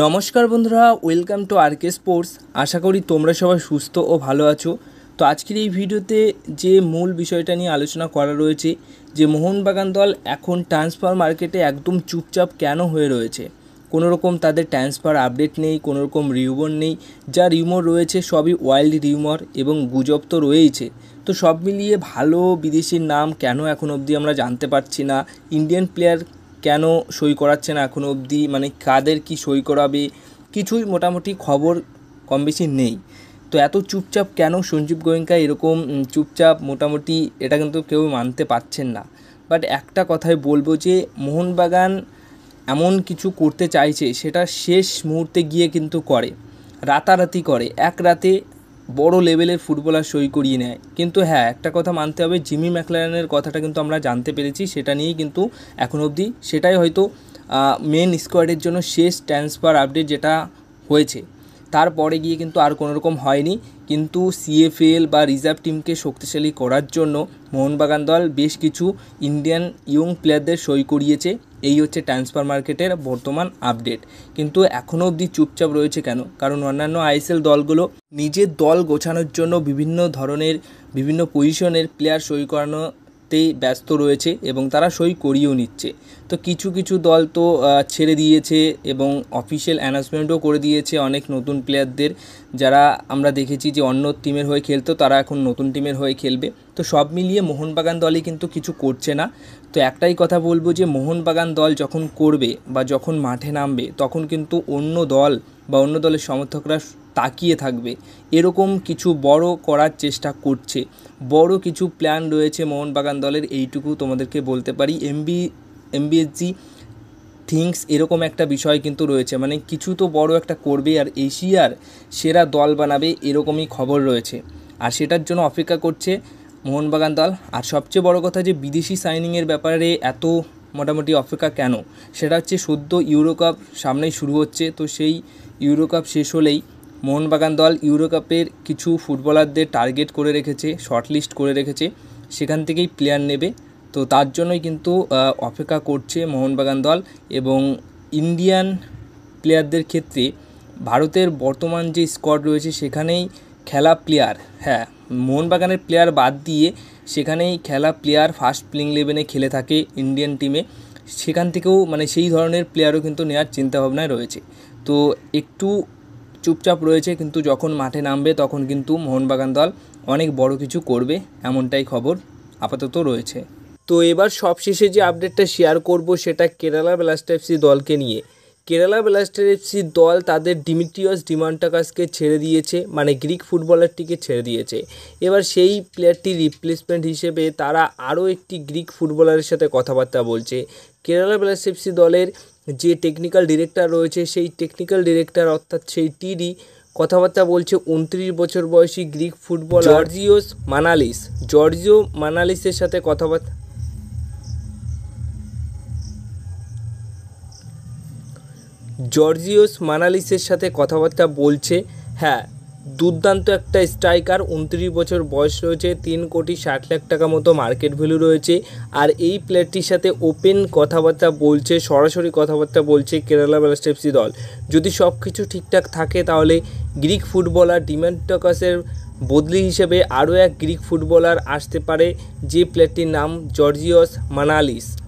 নমস্কার বন্ধুরা welcome to RK sports আশা করি তোমরা সবাই সুস্থ ও ভালো আছো তো আজকের এই ভিডিওতে যে মূল বিষয়টা নিয়ে আলোচনা করা রয়েছে যে মোহনবাগান দল এখন ট্রান্সফার মার্কেটে একদম চুপচাপ কেন হয়ে রয়েছে কোনো রকম তাদের ট্রান্সফার আপডেট নেই কোনো রকম রিউমর নেই যা রিউমর রয়েছে সবই ওয়াইল্ড রিউমর এবং গুজব তো রয়েইছে তো সব মিলিয়ে ভালো বিদেশির নাম কেন এখন অবধি আমরা জানতে পারছি না ইন্ডিয়ান প্লেয়ার কেন সই করাচ্ছে না এখনও অবধি মানে কাদের কি সই করাবে কিছুই মোটামুটি খবর কম বেশি নেই তো এত চুপচাপ কেন সঞ্জীব গোয়েঙ্কা এরকম চুপচাপ মোটামুটি এটা কিন্তু কেউ মানতে পারছেন না বাট একটা কথাই বলবো যে মোহনবাগান এমন কিছু করতে চাইছে সেটা শেষ মুহূর্তে গিয়ে কিন্তু করে রাতারাতি করে এক রাতে বড় লেভেলের ফুটবলার সই করিয়ে নেয় কিন্তু হ্যাঁ একটা কথা মানতে হবে জিমি ম্যাকলারেনের কথাটা কিন্তু আমরা জানতে পেরেছি সেটা নিয়েই কিন্তু এখন অবধি সেটাই হয়তো মেন স্কোয়াডের জন্য শেষ ট্রান্সফার আপডেট যেটা হয়েছে তারপরে গিয়ে কিন্তু আর কোনো রকম হয়নি কিন্তু সিএফএল বা রিজার্ভ টিমকে শক্তিশালী করার জন্য মোহনবাগান দল বেশ কিছু ইন্ডিয়ান ইয়ং প্লেয়ারদের সই করিয়েছে এই হচ্ছে ট্রান্সফার মার্কেটের বর্তমান আপডেট কিন্তু এখনও অবধি চুপচাপ রয়েছে কেন কারণ অন্যান্য আইএসএল দলগুলো নিজের দল গোছানোর জন্য বিভিন্ন ধরনের বিভিন্ন পজিশনের প্লেয়ার সই করানো করতে ব্যস্ত রয়েছে এবং তারা সই করিয়েও নিচ্ছে তো কিছু কিছু দল তো ছেড়ে দিয়েছে এবং অফিসিয়াল অ্যানাউন্সমেন্টও করে দিয়েছে অনেক নতুন প্লেয়ারদের যারা আমরা দেখেছি যে অন্য টিমের হয়ে খেলতো তারা এখন নতুন টিমের হয়ে খেলবে তো সব মিলিয়ে মোহনবাগান দলই কিন্তু কিছু করছে না তো একটাই কথা বলবো যে মোহনবাগান দল যখন করবে বা যখন মাঠে নামবে তখন কিন্তু অন্য দল বা অন্য দলের সমর্থকরা তাকিয়ে থাকবে এরকম কিছু বড় করার চেষ্টা করছে বড় কিছু প্ল্যান রয়েছে মোহনবাগান দলের এইটুকু তোমাদেরকে বলতে পারি এমবি এমবিএসজি থিংস এরকম একটা বিষয় কিন্তু রয়েছে মানে কিছু তো বড় একটা করবে আর এশিয়ার সেরা দল বানাবে এরকমই খবর রয়েছে আর সেটার জন্য অপেক্ষা করছে মোহনবাগান দল আর সবচেয়ে বড় কথা যে বিদেশি সাইনিংয়ের ব্যাপারে এত মোটামুটি অপেক্ষা কেন সেটা হচ্ছে সদ্য ইউরোকাপ সামনেই শুরু হচ্ছে তো সেই ইউরোকাপ শেষ হলেই মোহনবাগান দল ইউরোকাপের কিছু ফুটবলারদের টার্গেট করে রেখেছে শর্টলিস্ট করে রেখেছে সেখান থেকেই প্লেয়ার নেবে তো তার জন্যই কিন্তু অপেক্ষা করছে মোহনবাগান দল এবং ইন্ডিয়ান প্লেয়ারদের ক্ষেত্রে ভারতের বর্তমান যে স্কোয়াড রয়েছে সেখানেই খেলা প্লেয়ার হ্যাঁ মোহনবাগানের প্লেয়ার বাদ দিয়ে সেখানেই খেলা প্লেয়ার ফার্স্ট প্লেইং লেভেলে খেলে থাকে ইন্ডিয়ান টিমে সেখান থেকেও মানে সেই ধরনের প্লেয়ারও কিন্তু নেওয়ার চিন্তাভাবনায় রয়েছে তো একটু চুপচাপ রয়েছে কিন্তু যখন মাঠে নামবে তখন কিন্তু মোহনবাগান দল অনেক বড় কিছু করবে এমনটাই খবর আপাতত রয়েছে তো এবার সবশেষে যে আপডেটটা শেয়ার করব সেটা কেরালা ব্লাস্ট এফসি দলকে নিয়ে কেরালা ব্লাস্টার এফসি দল তাদের ডিমিট্রিয়াস ডিমান্টাকাসকে ছেড়ে দিয়েছে মানে গ্রিক ফুটবলারটিকে ছেড়ে দিয়েছে এবার সেই প্লেয়ারটির রিপ্লেসমেন্ট হিসেবে তারা আরও একটি গ্রিক ফুটবলারের সাথে কথাবার্তা বলছে কেরালা ব্লাস্ট এফসি দলের যে টেকনিক্যাল ডিরেক্টর রয়েছে সেই টেকনিক্যাল ডিরেক্টর অর্থাৎ সেই টিডি কথাবার্তা বলছে উনত্রিশ বছর বয়সী Greek football Georgios Manalis Georgios মানালিসের সাথে কথাবার্তা জর্জিওস মানালিসের সাথে কথাবার্তা বলছে হ্যাঁ দুর্দান্ত একটা স্ট্রাইকার উনত্রিশ বছর বয়স রয়েছে তিন কোটি ষাট লাখ টাকা মতো মার্কেট ভ্যালু রয়েছে আর এই প্লেয়ারটির সাথে ওপেন কথাবার্তা বলছে সরাসরি কথাবার্তা বলছে কেরালা ব্লাস্ট দল যদি সব কিছু ঠিকঠাক থাকে তাহলে গ্রিক ফুটবলার ডিমান্টকাসের বদলি হিসেবে আরও এক গ্রিক ফুটবলার আসতে পারে যে প্লেয়ারটির নাম জর্জিয়স মানালিস